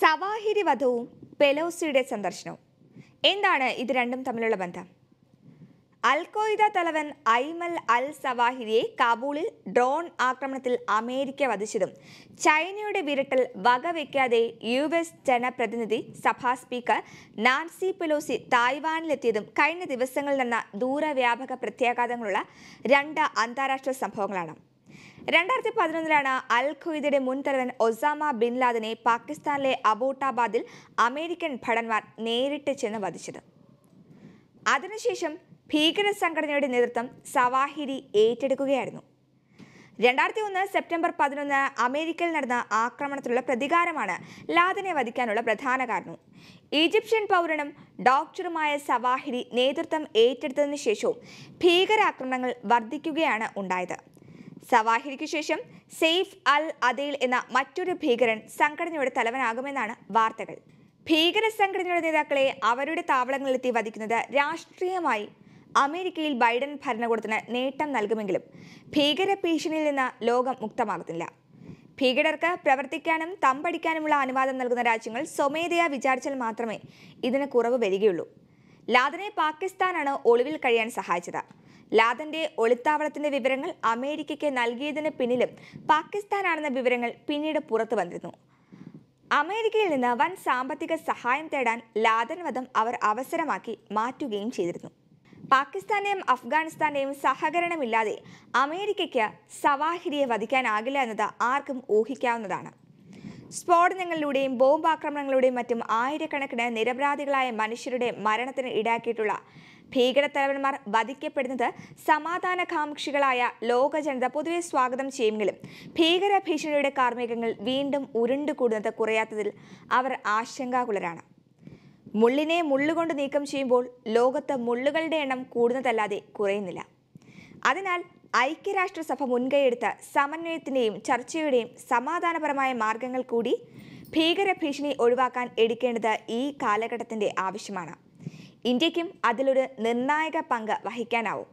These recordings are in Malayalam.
സവാഹിരി വധവും പെലോസിയുടെ സന്ദർശനവും എന്താണ് ഇത് രണ്ടും തമ്മിലുള്ള ബന്ധം അൽ തലവൻ ഐമൽ അൽ സവാഹിരിയെ കാബൂളിൽ ഡ്രോൺ ആക്രമണത്തിൽ അമേരിക്ക വധിച്ചതും ചൈനയുടെ വിരട്ടൽ വകവെക്കാതെ യു എസ് ജനപ്രതിനിധി സഭാ സ്പീക്കർ നാൻസി പെലോസി തായ്വാനിലെത്തിയതും കഴിഞ്ഞ ദിവസങ്ങളിൽ നടന്ന ദൂരവ്യാപക പ്രത്യാഘാതങ്ങളുള്ള രണ്ട് അന്താരാഷ്ട്ര സംഭവങ്ങളാണ് രണ്ടായിരത്തി പതിനൊന്നിലാണ് അൽ ഖ്വയ്ദയുടെ മുൻ തലവൻ ഒസാമ ബിൻ ലാദനെ പാകിസ്ഥാനിലെ അബോട്ടാബാദിൽ അമേരിക്കൻ ഭടന്മാർ നേരിട്ട് ചെന്ന് വധിച്ചത് അതിനുശേഷം ഭീകര സംഘടനയുടെ നേതൃത്വം സവാഹിരി ഏറ്റെടുക്കുകയായിരുന്നു രണ്ടായിരത്തി ഒന്ന് സെപ്റ്റംബർ പതിനൊന്ന് അമേരിക്കയിൽ നടന്ന ആക്രമണത്തിലുള്ള പ്രതികാരമാണ് ലാദനെ വധിക്കാനുള്ള പ്രധാന കാരണം ഈജിപ്ഷ്യൻ പൗരനും ഡോക്ടറുമായ സവാഹിരി നേതൃത്വം ഏറ്റെടുത്തതിനു ശേഷവും ഭീകരാക്രമണങ്ങൾ വർദ്ധിക്കുകയാണ് ഉണ്ടായത് സവാഹിരിക്കു ശേഷം സെയ്ഫ് അൽ അദീൽ എന്ന മറ്റൊരു ഭീകരൻ സംഘടനയുടെ തലവനാകുമെന്നാണ് വാർത്തകൾ ഭീകര സംഘടനയുടെ നേതാക്കളെ അവരുടെ താവളങ്ങളിലെത്തി വധിക്കുന്നത് രാഷ്ട്രീയമായി അമേരിക്കയിൽ ബൈഡൻ ഭരണകൂടത്തിന് നേട്ടം നൽകുമെങ്കിലും ഭീകര ഭീഷണിയിൽ നിന്ന് ലോകം മുക്തമാകുന്നില്ല ഭീകരർക്ക് പ്രവർത്തിക്കാനും തമ്പടിക്കാനുമുള്ള അനുവാദം നൽകുന്ന രാജ്യങ്ങൾ സ്വമേധയാ വിചാരിച്ചാൽ മാത്രമേ ഇതിന് കുറവ് വരികയുള്ളൂ ലാദനെ പാകിസ്ഥാനാണ് ഒളിവിൽ കഴിയാൻ സഹായിച്ചത് ലാദന്റെ ഒളിത്താവളത്തിന്റെ വിവരങ്ങൾ അമേരിക്കയ്ക്ക് നൽകിയതിന് പിന്നിലും പാകിസ്ഥാനാണെന്ന വിവരങ്ങൾ പിന്നീട് പുറത്തു വന്നിരുന്നു അമേരിക്കയിൽ നിന്ന് വൻ സാമ്പത്തിക സഹായം തേടാൻ ലാദൻ വധം അവർ അവസരമാക്കി മാറ്റുകയും ചെയ്തിരുന്നു പാകിസ്ഥാനെയും അഫ്ഗാനിസ്ഥാനെയും സഹകരണമില്ലാതെ അമേരിക്കയ്ക്ക് സവാഹിരിയെ വധിക്കാനാകില്ല എന്നത് ആർക്കും ഊഹിക്കാവുന്നതാണ് സ്ഫോടനങ്ങളിലൂടെയും ബോംബാക്രമണങ്ങളുടെയും മറ്റും ആയിരക്കണക്കിന് നിരപരാധികളായ മനുഷ്യരുടെ മരണത്തിന് ഇടാക്കിയിട്ടുള്ള ഭീകരത്തലവന്മാർ വധിക്കപ്പെടുന്നത് സമാധാനകാംക്ഷികളായ ലോക ജനത പൊതുവെ സ്വാഗതം ചെയ്യുമെങ്കിലും ഭീകര ഭീഷണിയുടെ കാർമ്മികങ്ങൾ വീണ്ടും ഉരുണ്ടുകൂടുന്നത് കുറയാത്തതിൽ അവർ ആശങ്കാകുലരാണ് മുള്ളിനെ മുള്ളുകൊണ്ട് നീക്കം ചെയ്യുമ്പോൾ ലോകത്ത് മുള്ളുകളുടെ എണ്ണം കൂടുന്നതല്ലാതെ കുറയുന്നില്ല അതിനാൽ ഐക്യരാഷ്ട്രസഭ മുൻകൈയെടുത്ത് സമന്വയത്തിൻ്റെയും ചർച്ചയുടെയും സമാധാനപരമായ മാർഗങ്ങൾ കൂടി ഭീകര ഭീഷണി ഒഴിവാക്കാൻ എടുക്കേണ്ടത് ഈ കാലഘട്ടത്തിൻ്റെ ആവശ്യമാണ് ഇന്ത്യക്കും അതിലൊരു നിർണായക പങ്ക് വഹിക്കാനാവും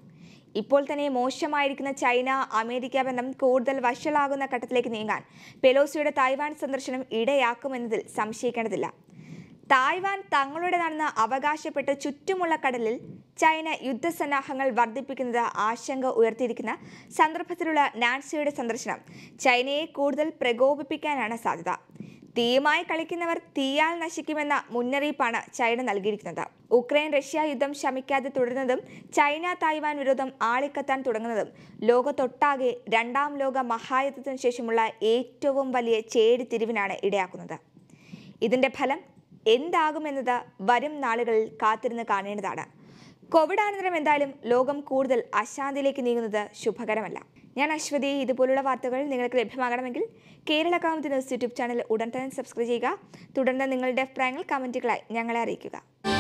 ഇപ്പോൾ തന്നെ മോശമായിരിക്കുന്ന ചൈന അമേരിക്ക ബന്ധം കൂടുതൽ വഷളാകുന്ന ഘട്ടത്തിലേക്ക് നീങ്ങാൻ പെലോസിയുടെ തായ്വാൻ സന്ദർശനം ഇടയാക്കുമെന്നതിൽ സംശയിക്കേണ്ടതില്ല തായ്വാൻ നടന്ന് അവകാശപ്പെട്ട് ചുറ്റുമുള്ള കടലിൽ ചൈന യുദ്ധസന്നാഹങ്ങൾ വർദ്ധിപ്പിക്കുന്നത് ആശങ്ക ഉയർത്തിയിരിക്കുന്ന സന്ദർഭത്തിലുള്ള നാൻസിയുടെ സന്ദർശനം ചൈനയെ കൂടുതൽ പ്രകോപിപ്പിക്കാനാണ് സാധ്യത തീയുമായി കളിക്കുന്നവർ തീയാൽ നശിക്കുമെന്ന മുന്നറിയിപ്പാണ് ചൈന നൽകിയിരിക്കുന്നത് ഉക്രൈൻ റഷ്യ യുദ്ധം ശമിക്കാതെ തുടരുന്നതും ചൈന തായ്വാൻ വിരോധം ആളിക്കത്താൻ തുടങ്ങുന്നതും ലോകത്തൊട്ടാകെ രണ്ടാം ലോക മഹായുദ്ധത്തിനു ശേഷമുള്ള ഏറ്റവും വലിയ ചേരിതിരിവിനാണ് ഇടയാക്കുന്നത് ഇതിന്റെ ഫലം എന്താകുമെന്നത് വരും നാളുകളിൽ കാത്തിരുന്ന് കാണേണ്ടതാണ് കോവിഡ് എന്തായാലും ലോകം കൂടുതൽ അശാന്തിയിലേക്ക് നീങ്ങുന്നത് ശുഭകരമല്ല ഞാൻ അശ്വതി ഇതുപോലുള്ള വാർത്തകൾ നിങ്ങൾക്ക് ലഭ്യമാകണമെങ്കിൽ Kerala Kamath news YouTube channel ഉടൻ തന്നെ സബ്സ്ക്രൈബ് ചെയ്യുക തുടർന്ന് നിങ്ങളുടെ അഭിപ്രായങ്ങൾ കമൻറ്റുകളായി ഞങ്ങളെ അറിയിക്കുക